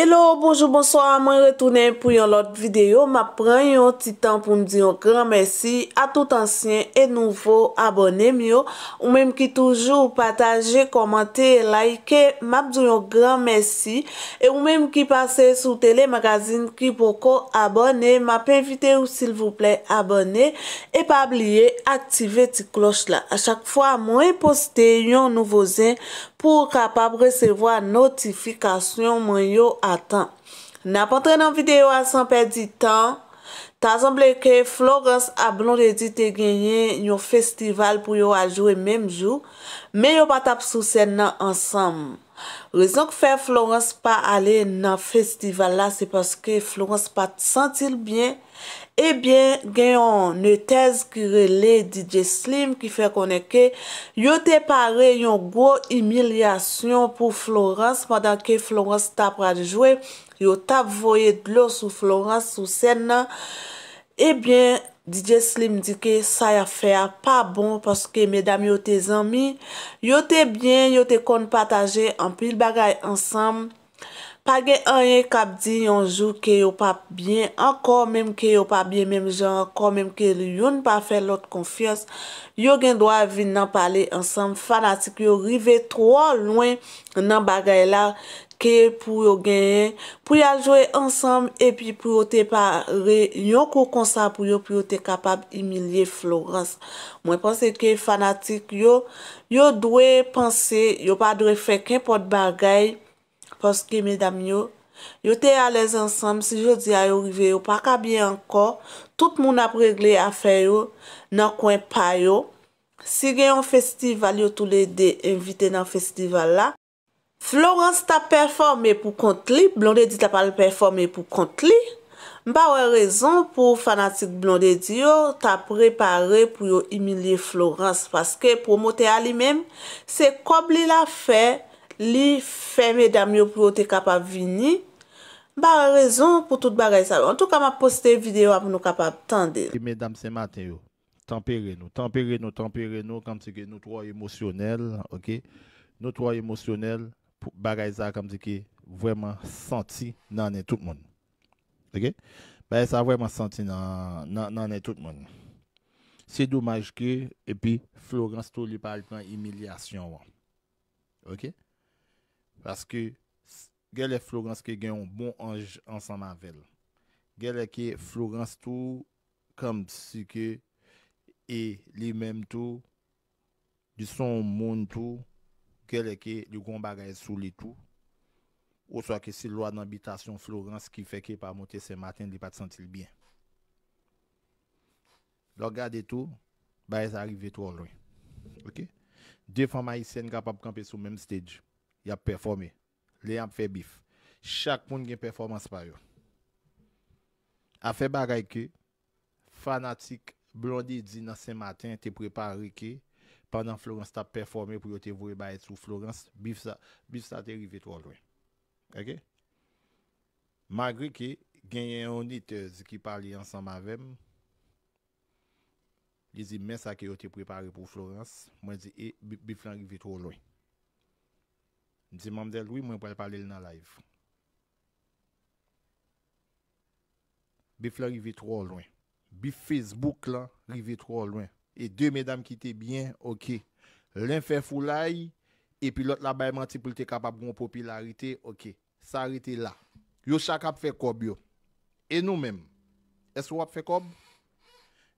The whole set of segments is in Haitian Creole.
Hello, bonjour, bonsoir, mwen retoune pou yon lot videyo. Mwen pren yon ti tan pou mdiyon gran mersi a tout ansyen e nouvo abonem yo. Ou mwen ki toujou pataje, komante, like, mwen mdiyon gran mersi. E ou mwen ki pase sou telemagazine ki pou kon abonem, mwen pe invite ou sil vouple abonem. E pa ablie, aktive ti klos la. A chak fwa mwen poste yon nouvo zin. pou kapap resevo a notifikasyon mwen yo atan. Na pantren an videyo a san perdi tan, tazan bleke Florence ablon re di te genyen yo festival pou yo a jowe menm jou, men yo patap sou sen nan ansam. Rezon ki fè Florence pa ale nan festival la, se paske Florence pa te sentil bien, e bien gen yon netez ki rele DJ Slim ki fè koneke, yon te pare yon gwo imilyasyon pou Florence madan ke Florence tap rade jwe, yon tap voye dlo sou Florence sou sè nan, e bien... Didye Slim dike sa ya fe a pa bon paske medam yo te zanmi, yo te bien, yo te kon pataje, anpil bagay ansam. Page anye kap di yon jou ke yo pa bien, ankon menm ke yo pa bien menm jan, ankon menm ke yon pa fe lot konfiyos. Yo gen do avi nan pale ansam, fanatik yo rive tro lwen nan bagay la. ke pou yo genye, pou yo a jwe ansam, epi pou yo te pare, yon kou konsa pou yo, pou yo te kapab imilye Florence. Mwen pense ke fanatik yo, yo dwe pense, yo pa dwe fe kenpote bagay, poske medam yo, yo te alez ansam, si yo di a yo rive, yo pa kabye anko, tout moun ap regle a fe yo, nan kwen pa yo. Si genyon festival yo toule de invite nan festival la, Florence ta performe pou kont li, blonde di ta pale performe pou kont li, ba we rezon pou fanatik blonde di yo ta prepare pou yo emilie Florence paske pou mote a li men, se kob li la fe, li fe medam yo pou yo te kapab vini, ba we rezon pou tout bagay sa yo. En tout ka ma poste video ap nou kapab tende. Ki medam se maten yo, tempere nou, tempere nou, tempere nou, kam se ke nou troye emosyonel, ok? Nou troye emosyonel, bagay za kom di ki vweman santi nanen tout moun. Dike? Baye sa vweman santi nanen e tout moun. Se doumaj ke, epi, Florence tou li palit nan emilyasyon wan. Oke? Baske, gele Florence ke gen bon anj ansanman vel. Gele ke Florence tou kom si ke e li menm tou di son moun tou Kè lè kè, lè goun bagayè sou lè tou. Ou sò a kè si lò an ambitasyon Florence ki fè kè pa montè se matin, lè pa t'santil byen. Lò gade tou, bagayè z'arive tou ou lwen. Ok? De fò ma yi sè n'gap ap kampè sou mèm stèdj. Y ap performè. Lè y ap fè bif. Chak moun gen performans pa yo. A fè bagay kè, fanatik blondi zina se matin te prepari kè. pandan Florence tap performe pou yo te vwe baye sou Florence, bif sa te rivit wò lwen. Eke? Magre ki genye yon nit zi ki pali ansan mavem, li zi mensa ki yo te prepare pou Florence, mwen zi, e, bif lan rivit wò lwen. Zi mamdel, wè mwen pali nan live. Bif lan rivit wò lwen. Bif Facebook la rivit wò lwen. et deux mesdames qui étaient bien, ok. L'un fait foulaille, et puis l'autre là-bas, menti pour être capable de popularité, ok. Ça arrêté là. Yo chacun fait cob yo. Et nous-mêmes, est-ce qu'on fait cob?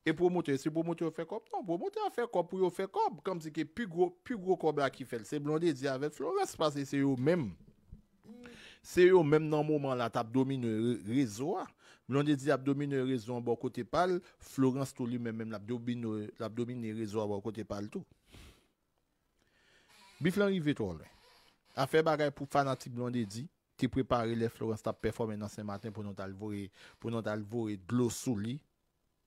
Et pour pour monter promoteur fait cob, non, pour promoteur fait cob pour yo fait cob. Comme si que plus gros, plus gros cob là qui fait. C'est blondé dit avec Florence parce que c'est eux-mêmes. Se yo menm nan mouman la ta abdomin rezo a, blon de di abdomin rezo an bo kote pal, Florence tou li menm menm la abdomin rezo a bo kote pal tou. Bi flan rive to lwen, a fe bagay pou fanatik blon de di ki prepare le Florence tap performe nan sen matin pou non talvore glosou li.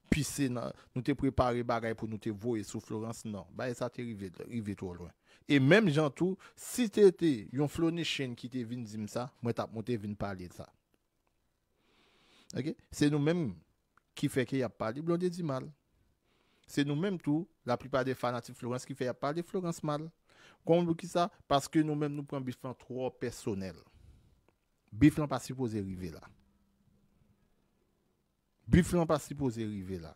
Pise nou te prepare bagay pou nou te voye sou Florence nan. Ba e sa te rive to lwen. E menm jan tou, si te te yon flone chen ki te vin zim sa, mwen tap mwen te vin pale de sa. Se nou menm ki feke yap pale, yon de di mal. Se nou menm tou, la pripa de fanatik Florence ki feke yap pale, yon de Florence mal. Konmou ki sa, paske nou menm nou pren biflan tro personel. Biflan pa si pose rive la. Bif lan pa sipose rive la.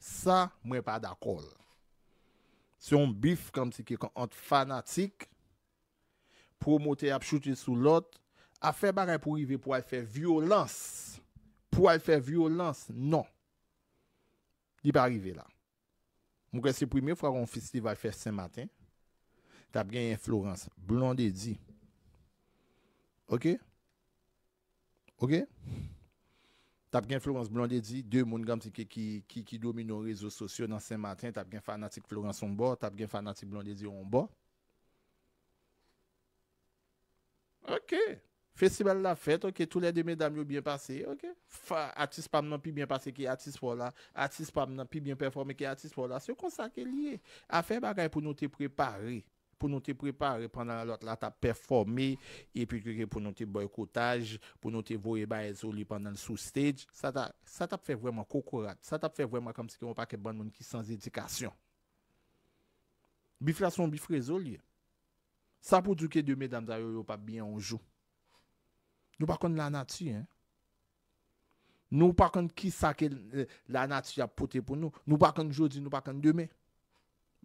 Sa mwen pa dakol. Se yon bif kam se kek an fanatik promote ap chute sou lot a fe baran pou rive pou al fe violans. Pou al fe violans, non. Di pa rive la. Mwen kwen se prime fwa kon fisi li va l fe sen matin ta bwen yon florens. Blon de di. Ok? Ok? Ok? Tap gen Florence Blondedi, de moun gam se ke ki domine ou rezo sosyo nan sen maten. Tap gen fanatik Florence Omba, tap gen fanatik Blondedi Omba. Ok, festival la fèt, ok, tou lè demè dam yo byen pase, ok. Fa, atis pam nan pi byen pase ki atis fola, atis pam nan pi byen performe ki atis fola. Se kon sa ke liye, a fè bagay pou nou te prepare. pour nous te préparer pendant l'autre là, t'as performé, et puis pour nous te boycottage, pour nous te voir et pendant le sous-stage, ça t'a, ça t'a fait vraiment cocorate, ça t'a fait vraiment comme si on pas que bon monde qui sans éducation. Biflation, au lit. Ça pour dire que deux mesdames d'ailleurs, pas bien on joue. Nous pas contre la nature, hein. Nous pas contre qui ça que euh, la nature a porté pour nous. Nous pas contre aujourd'hui, nous pas contre demain.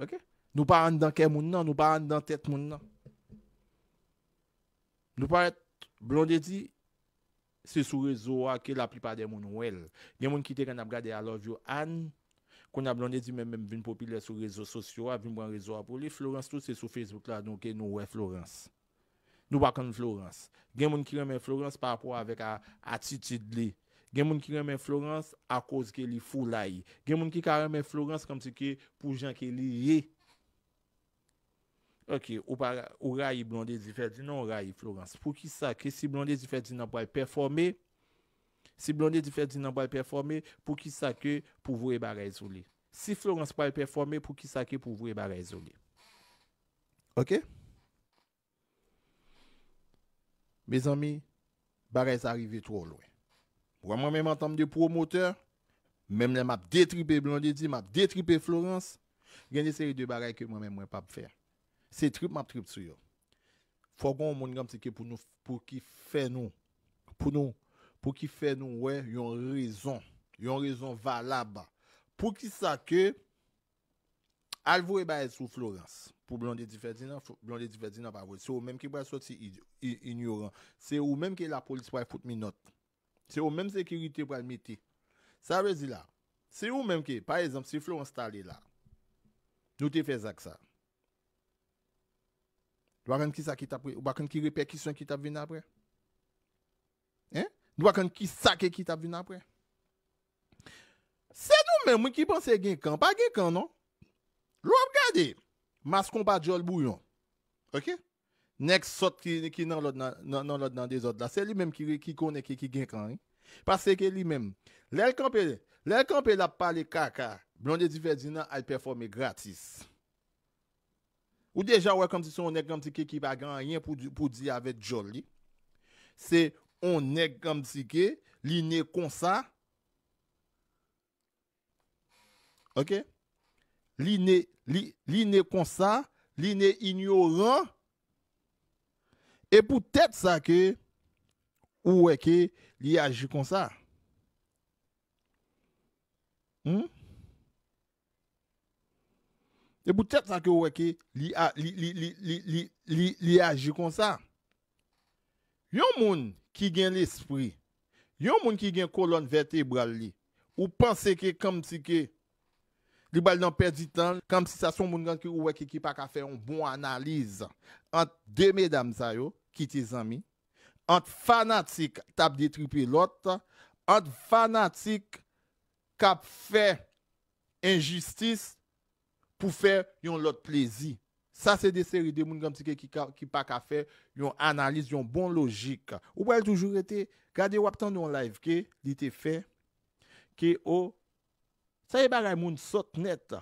OK? Nou pa an dan ke moun nan, nou pa an dan tet moun nan. Nou pa et, blonde di, se sou rezo a ke la pripa de moun ou el. Gen moun ki te kan ap gade alov yo an, kon a blonde di men men vin popile sou rezo sosyo a, vin bran rezo a pou li, Florence tout se sou Facebook la nou ke nou we Florence. Nou pa kon Florence. Gen moun ki reme Florence pa ap ou avek a atitid li. Gen moun ki reme Florence a koz ke li fulay. Gen moun ki kareme Florence kom se ke pou jan ke li ye. Ok, ou rayi blonde di fè di nan, ou non, rayi Florence. Pou ki sakè, si blonde di fè di nan pou al performè, si blonde di fè di nan pou al performè, pou ki sakè, pou vwe baray zoulè. Si Florence pou al performè, pou ki sakè, pou vwe baray zoulè. Ok? Me zami, baray z'arive tro louè. Wè mwen mè mwen tam de promoteur, mè mè m ap detripe blonde di, m ap detripe Florence, gen de seri de baray ke mwen mwen mwen pap fèr. c'est trip m'a trip sur yo faut qu'on monde comme c'est pour nous pour qui fait nous pour nous pour qui fait nous ouais une raison une raison valable pour qui ça que Alvo et sous Florence pour blonde Di Ferdinand blonde Di Ferdinand pas c'est eux même qui va sortir ignorant c'est ou même que la police va foutre minute c'est ou même sécurité pour le mettre ça veut dire là c'est ou même que par exemple si Florence est là nous te fait ça Ou bakan ki repèk kisyon ki tap vin apre? Hein? Ou bakan ki sakè ki tap vin apre? Se nou men mwen ki panse genkan. Pa genkan non? Lou ap gade, mas kon pa jol bouyon. Ok? Nèk sot ki nan lòd nan de zòd la. Se li menm ki konè ki genkan. Pas se ke li menm. Lèl kanpe la pale kaka. Blondè di Ferdinand al performe gratis. Ou deja wè kom si son onèk kom si ke ki ba ganyen pou di avè joli. Se onèk kom si ke, li ne konsa. Ok? Li ne konsa, li ne inyo ron. E pou tèt sa ke, ou wè ke, li aji konsa. Ok? Hmm? Se boutet sa ki ouweke li aji kon sa. Yon moun ki gen l'esprit, yon moun ki gen kolon vertebral li, ou panse ke kam si ke li bal nan perdi tan, kam si sa son moun gen ki ouweke ki pa ka fe yon bon analize ant de medam zayo ki te zami, ant fanatik tap detripe lot, ant fanatik kap fe enjistis, pou fè yon lot plezi. Sa se de seri de moun gam si ke ki pak a fè yon analis, yon bon logik. Ou wèl toujou rete, gade wap tan yon live ke, di te fè, ke ou, sa e bagay moun sot netta.